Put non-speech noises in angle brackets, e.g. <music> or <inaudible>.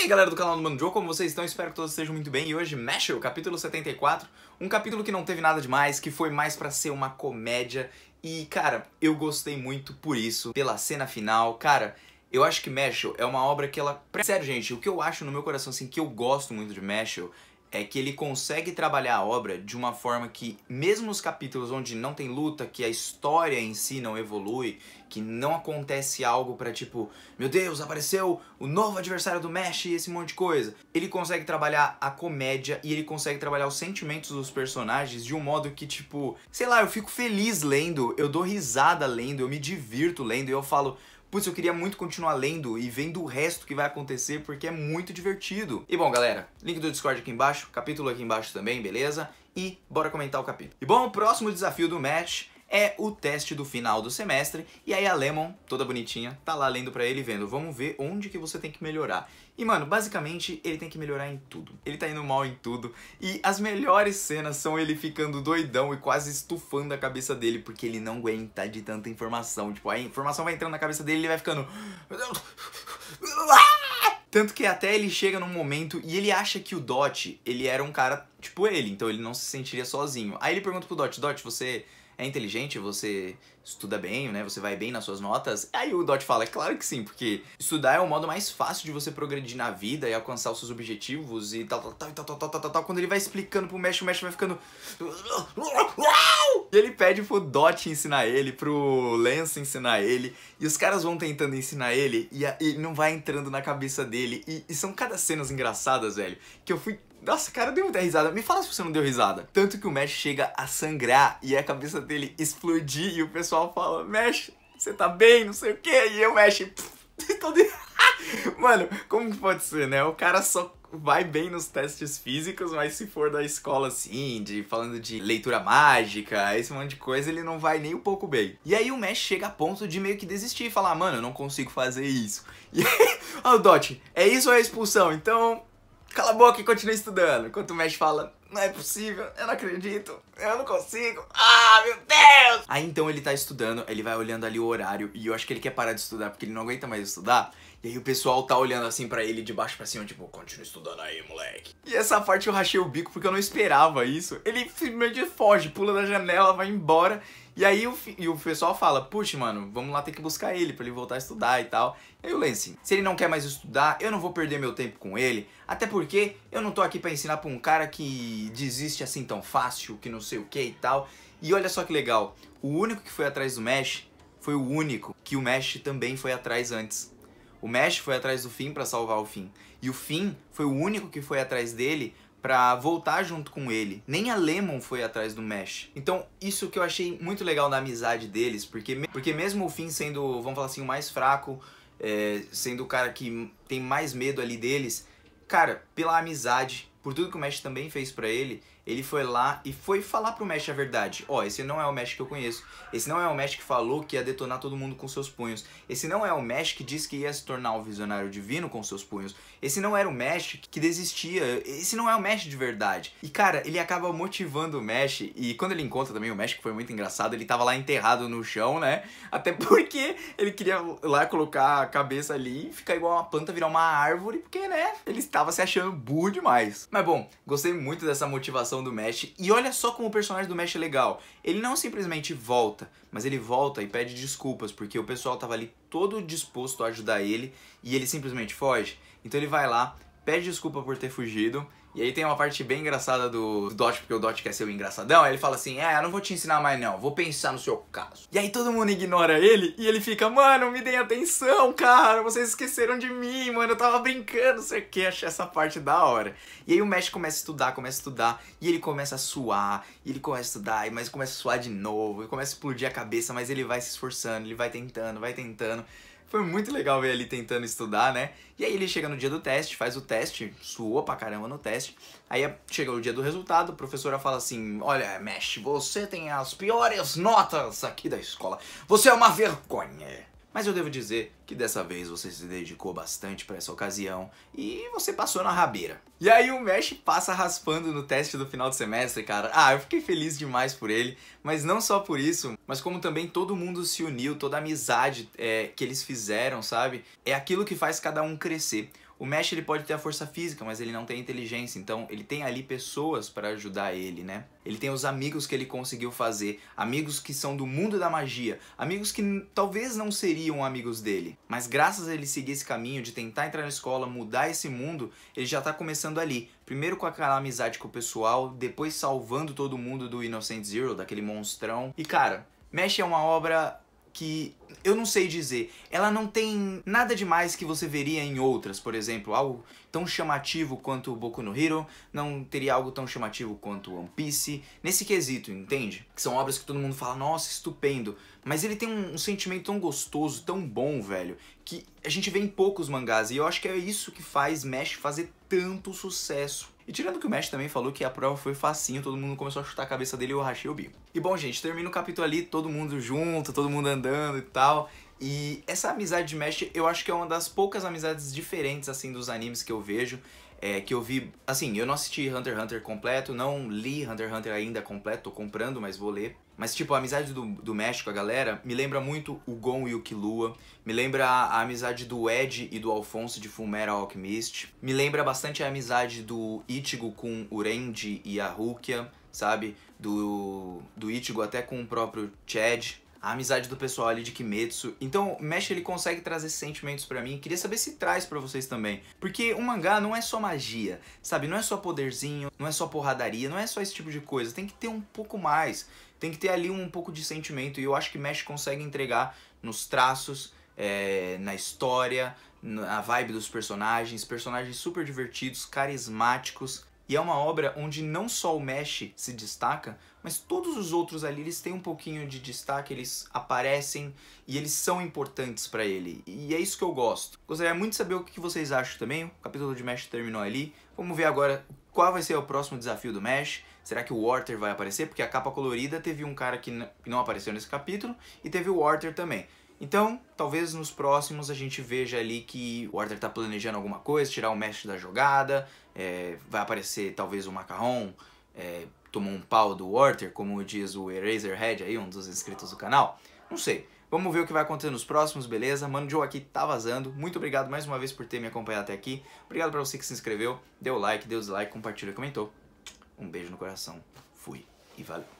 E aí galera do canal do Mano Joe, como vocês estão? Espero que todos estejam muito bem. E hoje mexe capítulo 74, um capítulo que não teve nada demais, que foi mais para ser uma comédia. E cara, eu gostei muito por isso, pela cena final. Cara, eu acho que Mashal é uma obra que ela... Sério, gente, o que eu acho no meu coração, assim, que eu gosto muito de Mashal é que ele consegue trabalhar a obra de uma forma que, mesmo nos capítulos onde não tem luta, que a história em si não evolui, que não acontece algo para tipo, meu Deus, apareceu o novo adversário do Mesh e esse monte de coisa, ele consegue trabalhar a comédia e ele consegue trabalhar os sentimentos dos personagens de um modo que, tipo, sei lá, eu fico feliz lendo, eu dou risada lendo, eu me divirto lendo e eu falo, Putz, eu queria muito continuar lendo e vendo o resto que vai acontecer porque é muito divertido. E bom, galera, link do Discord aqui embaixo, capítulo aqui embaixo também, beleza? E bora comentar o capítulo. E bom, o próximo desafio do match é o teste do final do semestre, e aí a Lemon, toda bonitinha, tá lá lendo para ele vendo, vamos ver onde que você tem que melhorar. E mano, basicamente ele tem que melhorar em tudo. Ele tá indo mal em tudo, e as melhores cenas são ele ficando doidão e quase estufando a cabeça dele, porque ele não aguenta de tanta informação. Tipo, a informação vai entrando na cabeça dele e ele vai ficando <laughs> tanto que até ele chega num momento e ele acha que o Dot, ele era um cara tipo ele, então ele não se sentiria sozinho. Aí ele pergunta pro Dot, Dot, você é inteligente, você estuda bem, né? Você vai bem nas suas notas. Aí o Dot fala, é claro que sim, porque estudar é o modo mais fácil de você progredir na vida e alcançar os seus objetivos e tal, tal, tal, tal, tal, tal, tal, tal. Quando ele vai explicando pro Mesh, o Mesh vai ficando... E ele pede pro Dot ensinar ele, pro Lance ensinar ele, e os caras vão tentando ensinar ele e, a, e não vai entrando na cabeça dele. E, e são cada cenas engraçadas, velho, que eu fui nossa, cara, eu dei muita risada. Me fala se você não deu risada. Tanto que o Mesh chega a sangrar e a cabeça dele explodir e o pessoal fala, Mesh, você tá bem, não sei o quê. E eu, Mesh, <laughs> todo... <laughs> Mano, como que pode ser, né? O cara só vai bem nos testes físicos, mas se for da escola assim, de falando de leitura mágica, esse monte de coisa, ele não vai nem um pouco bem. E aí o Mesh chega a ponto de meio que desistir e falar, mano, eu não consigo fazer isso. <laughs> E aí, oh, Dot, é isso ou é expulsão? Então, Cala a boca e continua estudando. Enquanto o mestre fala, não é possível, eu não acredito, eu não consigo. Ah, meu Deus! Aí então ele tá estudando, ele vai olhando ali o horário e eu acho que ele quer parar de estudar porque ele não aguenta mais estudar. E aí o pessoal tá olhando assim para ele de baixo para cima, tipo, continua estudando aí, moleque. E essa parte eu rachei o bico porque eu não esperava isso. Ele simplesmente foge, pula da janela, vai embora e aí o, e o pessoal fala, puxa, mano, vamos lá ter que buscar ele pra ele voltar a estudar e tal. E aí o Lance, se ele não quer mais estudar, eu não vou perder meu tempo com ele. Até porque eu não tô aqui para ensinar pra um cara que desiste assim tão fácil, que não sei o que e tal. E olha só que legal, o único que foi atrás do Mesh foi o único que o Mesh também foi atrás antes. O Mesh foi atrás do Fim para salvar o Fim. E o Fim foi o único que foi atrás dele para voltar junto com ele. Nem a Lemon foi atrás do Mesh. Então, isso que eu achei muito legal na amizade deles, porque, porque mesmo o Finn sendo, vamos falar assim, o mais fraco, é, sendo o cara que tem mais medo ali deles, cara, pela amizade, por tudo que o Mesh também fez para ele, ele foi lá e foi falar pro Mesh a verdade. Ó, oh, esse não é o Mesh que eu conheço. Esse não é o Mesh que falou que ia detonar todo mundo com seus punhos. Esse não é o Mesh que disse que ia se tornar o visionário divino com seus punhos. Esse não era o Mesh que desistia. Esse não é o Mesh de verdade. E cara, ele acaba motivando o Mesh. E quando ele encontra também o Mesh, que foi muito engraçado, ele tava lá enterrado no chão, né? Até <laughs> porque ele queria lá colocar a cabeça ali e ficar igual uma planta, virar uma árvore, porque, né? Ele estava se achando burro demais. Mas bom, gostei muito dessa motivação do Mesh. E olha só como o personagem do Mesh é legal. Ele não simplesmente volta, mas ele volta e pede desculpas, porque o pessoal tava ali todo disposto a ajudar ele e ele simplesmente foge. Então ele vai lá, pede desculpa por ter fugido e aí tem uma parte bem engraçada do, do Dot, porque o Dot quer ser o engraçadão, aí ele fala assim, é, eu não vou te ensinar mais não, vou pensar no seu caso. E aí todo mundo ignora ele, e ele fica, mano, me deem atenção, cara, vocês esqueceram de mim, mano, eu tava brincando, sei o que, achei essa parte da hora. E aí o Mesh começa a estudar, começa a estudar, e ele começa a suar, e ele começa a estudar, mas começa a suar de novo, e começa a explodir a cabeça, mas ele vai se esforçando, ele vai tentando, vai tentando. Foi muito legal ver ele tentando estudar, né? E aí ele chega no dia do teste, faz o teste, suou pra caramba no teste. Aí chega o dia do resultado, a professora fala assim: Olha, Mesh, você tem as piores notas aqui da escola. Você é uma vergonha. Mas eu devo dizer que dessa vez você se dedicou bastante para essa ocasião e você passou na rabeira. E aí o Mesh passa raspando no teste do final de semestre, cara. Ah, eu fiquei feliz demais por ele, mas não só por isso, mas como também todo mundo se uniu, toda a amizade é, que eles fizeram, sabe? É aquilo que faz cada um crescer. O Mesh ele pode ter a força física, mas ele não tem inteligência, então ele tem ali pessoas para ajudar ele, né? Ele tem os amigos que ele conseguiu fazer, amigos que são do mundo da magia, amigos que talvez não seriam amigos dele, mas graças a ele seguir esse caminho de tentar entrar na escola, mudar esse mundo, ele já está começando ali, primeiro com aquela amizade com o pessoal, depois salvando todo mundo do Innocent Zero, daquele monstrão. E cara, Mesh é uma obra que eu não sei dizer. Ela não tem nada demais que você veria em outras, por exemplo, algo tão chamativo quanto Boku no Hero, não teria algo tão chamativo quanto One Piece, nesse quesito, entende? Que são obras que todo mundo fala, nossa, estupendo, mas ele tem um, um sentimento tão gostoso, tão bom, velho, que a gente vê em poucos mangás, e eu acho que é isso que faz Mesh fazer tanto sucesso. E tirando que o Mesh também falou que a prova foi facinho, todo mundo começou a chutar a cabeça dele e eu rachei o bico. E bom, gente, termina o capítulo ali, todo mundo junto, todo mundo andando e tal. E essa amizade de Mesh, eu acho que é uma das poucas amizades diferentes, assim, dos animes que eu vejo é, que eu vi. Assim, eu não assisti Hunter x Hunter completo, não li Hunter x Hunter ainda completo, tô comprando, mas vou ler. Mas, tipo, a amizade do, do México, a galera, me lembra muito o Gon e o Killua. Me lembra a, a amizade do Ed e do Alfonso de Fumera Alchemist. Me lembra bastante a amizade do Ichigo com o Renji e a Rukia, sabe? Do, do Ichigo até com o próprio Chad a amizade do pessoal ali de Kimetsu. Então, Mesh ele consegue trazer sentimentos para mim. Queria saber se traz para vocês também, porque um mangá não é só magia, sabe? Não é só poderzinho, não é só porradaria, não é só esse tipo de coisa. Tem que ter um pouco mais. Tem que ter ali um pouco de sentimento e eu acho que Mesh consegue entregar nos traços, é, na história, na vibe dos personagens, personagens super divertidos, carismáticos e é uma obra onde não só o Mesh se destaca, mas todos os outros ali eles têm um pouquinho de destaque, eles aparecem e eles são importantes para ele. E é isso que eu gosto. Gostaria muito de saber o que vocês acham também. O capítulo de Mesh terminou ali. Vamos ver agora qual vai ser o próximo desafio do Mesh. Será que o Water vai aparecer? Porque a capa colorida teve um cara que não apareceu nesse capítulo e teve o Water também. Então, talvez nos próximos a gente veja ali que o Arthur tá planejando alguma coisa, tirar o Mesh da jogada, é, vai aparecer talvez o Macarrão, é, tomou um pau do water como diz o Eraserhead aí, um dos inscritos do canal. Não sei. Vamos ver o que vai acontecer nos próximos, beleza? Mano Joe aqui tá vazando. Muito obrigado mais uma vez por ter me acompanhado até aqui. Obrigado pra você que se inscreveu, deu like, deu dislike, compartilha, comentou. Um beijo no coração. Fui e valeu.